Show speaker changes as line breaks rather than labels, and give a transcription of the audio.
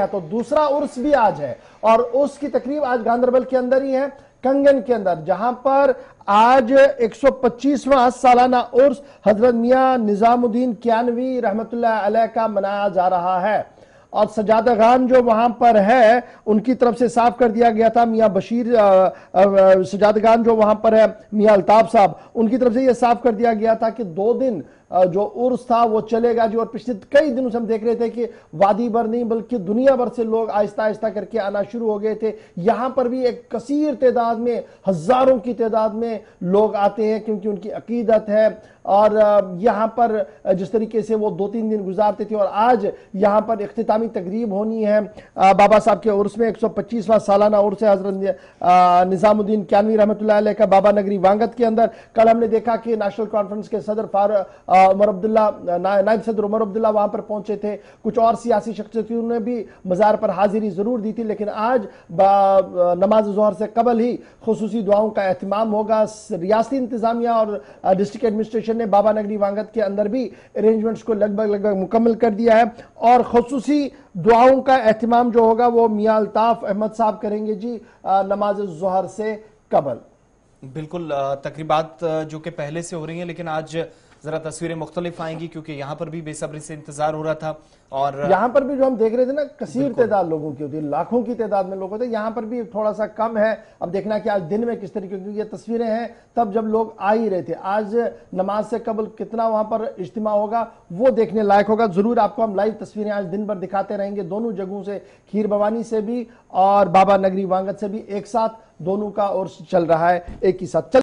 है तो दूसरा उर्स भी आज है और उर्स की तकरीब आज गांधरबल के अंदर ही है कंगन के अंदर जहां पर आज 125वां सालाना उर्स हजरत मियाँ निजामुद्दीन क्यानवी रहमतुल्लाह का मनाया जा रहा है और सजादा खान जो वहां पर है उनकी तरफ से साफ कर दिया गया था मियाँ बशीर सजादा खान जो वहां पर है मियाँ अल्ताफ साहब उनकी तरफ से यह साफ कर दिया गया था कि दो दिन जो उर्स था वो चलेगा जी और पिछले कई दिनों से हम देख रहे थे कि वादी भर नहीं बल्कि दुनिया भर से लोग आहिस्ता आहिस्ता करके आना शुरू हो गए थे यहाँ पर भी एक कसीर तदाद में हज़ारों की तदाद में लोग आते हैं क्योंकि उनकी अकीदत है और यहाँ पर जिस तरीके से वो दो तीन दिन गुजारते थे और आज यहाँ पर अख्तामी तकरीब होनी है बाबा साहब के उर्स में एक सौ पच्चीसवा सालाना उर्स है हजरत निज़ामुद्दीन क्यानवी रहमत का बाबा नगरी वांगत के अंदर कल हमने देखा कि नेशनल कॉन्फ्रेंस के सदर फार उमर अब्दुल्ला नायब सदर उमर अब्दुल्ला वहां पर पहुंचे थे कुछ और सियासी शख्सियतों ने भी मज़ार पर हाजिरी ज़रूर दी थी लेकिन आज नमाज जोहर से कबल ही खसूसी दुआओं का अहतमाम होगा रियासी इंतज़ामिया और डिस्ट्रिक्ट एडमिनिस्ट्रेशन ने बाबा नगरी वांगत के अंदर भी अरेंजमेंट्स को लगभग लगभग मुकम्मल कर दिया है और खसूसी दुआओं का अहतमाम जो होगा वो मियाँ अल्ताफ़ अहमद साहब करेंगे जी नमाज जहर से कबल
बिल्कुल तकरीबात जो कि पहले से हो रही हैं लेकिन आज जरा तस्वीरें मुख्तलिफ आएंगी क्योंकि यहाँ पर भी बेसब्री से इंतजार हो रहा था और यहाँ
पर भी जो हम देख रहे थे ना कसीर तादाद लोगों की होती है लाखों की तादाद में लोग होते हैं यहाँ पर भी थोड़ा सा कम है अब देखना कि आज दिन में किस तरीके की ये तस्वीरें हैं तब जब लोग आ ही रहे थे आज नमाज से कबल कितना वहाँ पर इज्तिमा होगा वो देखने लायक होगा जरूर आपको हम लाइव तस्वीरें आज दिन भर दिखाते रहेंगे दोनों जगहों से खीर भवानी से भी और बाबा नगरी वांगत से भी एक साथ दोनों का और चल रहा है एक ही साथ